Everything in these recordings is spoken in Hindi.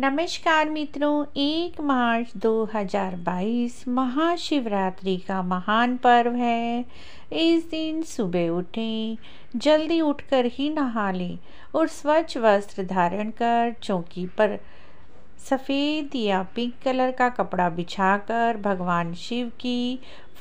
नमस्कार मित्रों एक मार्च 2022 महाशिवरात्रि का महान पर्व है इस दिन सुबह उठें जल्दी उठकर ही नहा लें और स्वच्छ वस्त्र धारण कर चौकी पर सफ़ेद या पिंक कलर का कपड़ा बिछाकर भगवान शिव की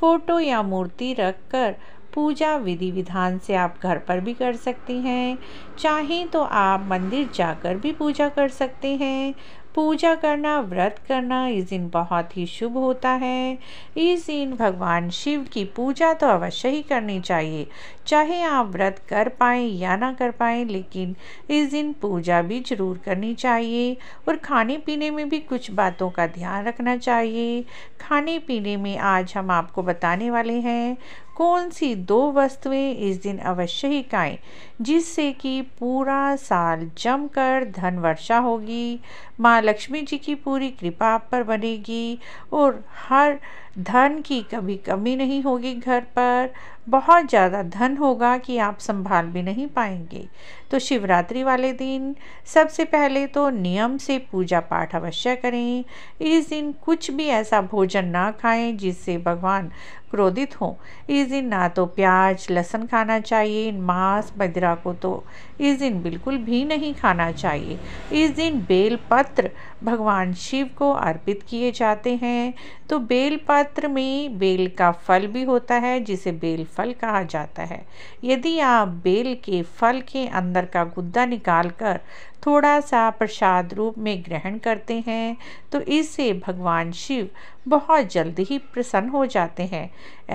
फ़ोटो या मूर्ति रखकर पूजा विधि विधान से आप घर पर भी कर सकती हैं चाहें तो आप मंदिर जाकर भी पूजा कर सकते हैं पूजा करना व्रत करना इस दिन बहुत ही शुभ होता है इस दिन भगवान शिव की पूजा तो अवश्य ही करनी चाहिए चाहे आप व्रत कर पाएँ या ना कर पाएँ लेकिन इस दिन पूजा भी जरूर करनी चाहिए और खाने पीने में भी कुछ बातों का ध्यान रखना चाहिए खाने पीने में आज हम आपको बताने वाले हैं कौन सी दो वस्तुएं इस दिन अवश्य ही खाएं जिससे कि पूरा साल जमकर धन वर्षा होगी मा लक्ष्मी जी की पूरी कृपा आप पर बनेगी और हर धन की कभी कमी नहीं होगी घर पर बहुत ज़्यादा धन होगा कि आप संभाल भी नहीं पाएंगे तो शिवरात्रि वाले दिन सबसे पहले तो नियम से पूजा पाठ अवश्य करें इस दिन कुछ भी ऐसा भोजन ना खाएं जिससे भगवान क्रोधित हों इस दिन ना तो प्याज लहसुन खाना चाहिए मांस मदिरा को तो इस दिन बिल्कुल भी नहीं खाना चाहिए इस दिन बेलपत्र भगवान शिव को अर्पित किए जाते हैं तो बेलपत्र पत्र में बेल का फल भी होता है जिसे बेल फल कहा जाता है यदि आप बेल के फल के अंदर का गुद्दा निकालकर थोड़ा सा प्रसाद रूप में ग्रहण करते हैं तो इससे भगवान शिव बहुत जल्द ही प्रसन्न हो जाते हैं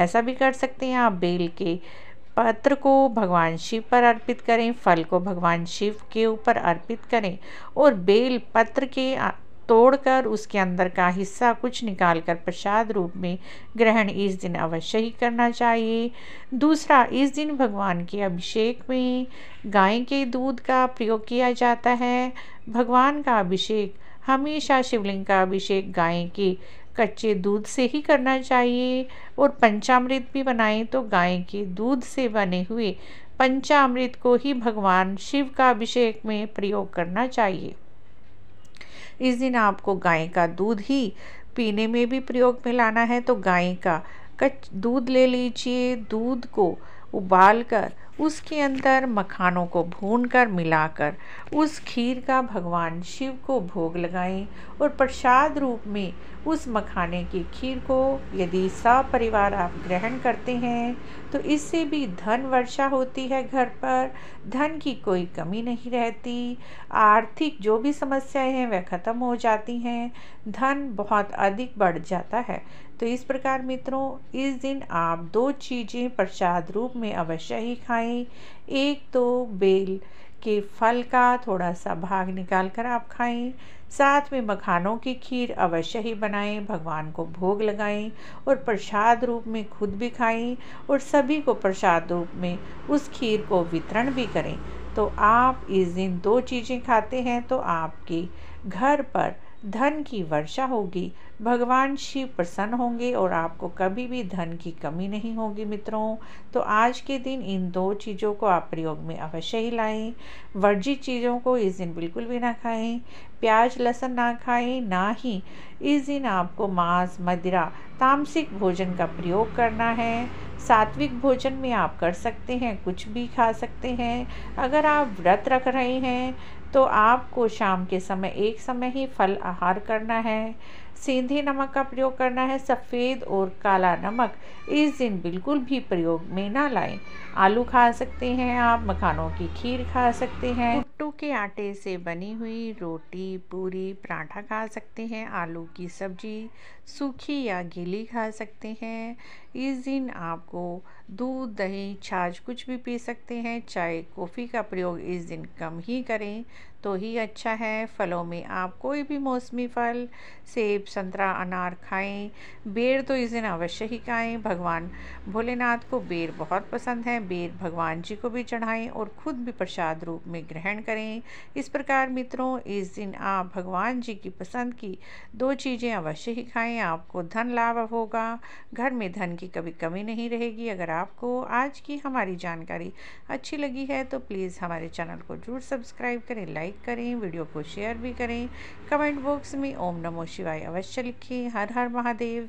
ऐसा भी कर सकते हैं आप बेल के पत्र को भगवान शिव पर अर्पित करें फल को भगवान शिव के ऊपर अर्पित करें और बेल पत्र के तोड़कर उसके अंदर का हिस्सा कुछ निकालकर प्रसाद रूप में ग्रहण इस दिन अवश्य ही करना चाहिए दूसरा इस दिन भगवान के अभिषेक में गाय के दूध का प्रयोग किया जाता है भगवान का अभिषेक हमेशा शिवलिंग का अभिषेक गाय के कच्चे दूध से ही करना चाहिए और पंचामृत भी बनाएं तो गाय के दूध से बने हुए पंचामृत को ही भगवान शिव का अभिषेक में प्रयोग करना चाहिए इस दिन आपको गाय का दूध ही पीने में भी प्रयोग में लाना है तो गाय का कच दूध ले लीजिए दूध को उबाल कर उसके अंदर मखानों को भूनकर मिलाकर उस खीर का भगवान शिव को भोग लगाएं और प्रसाद रूप में उस मखाने की खीर को यदि सपरिवार आप ग्रहण करते हैं तो इससे भी धन वर्षा होती है घर पर धन की कोई कमी नहीं रहती आर्थिक जो भी समस्याएं हैं वह ख़त्म हो जाती हैं धन बहुत अधिक बढ़ जाता है तो इस प्रकार मित्रों इस दिन आप दो चीज़ें प्रसाद रूप में अवश्य ही खाएं खाएं एक तो बेल के फल का थोड़ा सा भाग निकाल कर आप खाएं साथ में मखानों की खीर अवश्य ही बनाएं भगवान को भोग लगाएं और प्रसाद रूप में खुद भी खाएं और सभी को प्रसाद रूप में उस खीर को वितरण भी करें तो आप इस दिन दो चीज़ें खाते हैं तो आपके घर पर धन की वर्षा होगी भगवान शिव प्रसन्न होंगे और आपको कभी भी धन की कमी नहीं होगी मित्रों तो आज के दिन इन दो चीज़ों को आप प्रयोग में अवश्य ही लाएं वर्जित चीज़ों को इस दिन बिल्कुल भी ना खाएं प्याज लहसुन ना खाएं ना ही इस दिन आपको मांस मदिरा तामसिक भोजन का प्रयोग करना है सात्विक भोजन में आप कर सकते हैं कुछ भी खा सकते हैं अगर आप व्रत रख रहे हैं तो आपको शाम के समय एक समय ही फल आहार करना है सेंधी नमक का प्रयोग करना है सफ़ेद और काला नमक इस दिन बिल्कुल भी प्रयोग में ना लाएं आलू खा सकते हैं आप मखानों की खीर खा सकते हैं कुट्टू के आटे से बनी हुई रोटी पूरी पराठा खा सकते हैं आलू की सब्जी सूखी या गीली खा सकते हैं इस दिन आपको दूध दही छाछ कुछ भी पी सकते हैं चाय कॉफ़ी का प्रयोग इस दिन कम ही करें तो ही अच्छा है फलों में आप कोई भी मौसमी फल सेब संतरा अनार खाएं बेर तो इस दिन अवश्य ही खाएं भगवान भोलेनाथ को बेर बहुत पसंद है बेर भगवान जी को भी चढ़ाएं और खुद भी प्रसाद रूप में ग्रहण करें इस प्रकार मित्रों इस दिन आप भगवान जी की पसंद की दो चीज़ें अवश्य ही खाएं आपको धन लाभ होगा घर में धन की कभी कमी नहीं रहेगी अगर आपको आज की हमारी जानकारी अच्छी लगी है तो प्लीज़ हमारे चैनल को जरूर सब्सक्राइब करें लाइक करें वीडियो को शेयर भी करें कमेंट बॉक्स में ओम नमो शिवाय अवश्य लिखें हर हर महादेव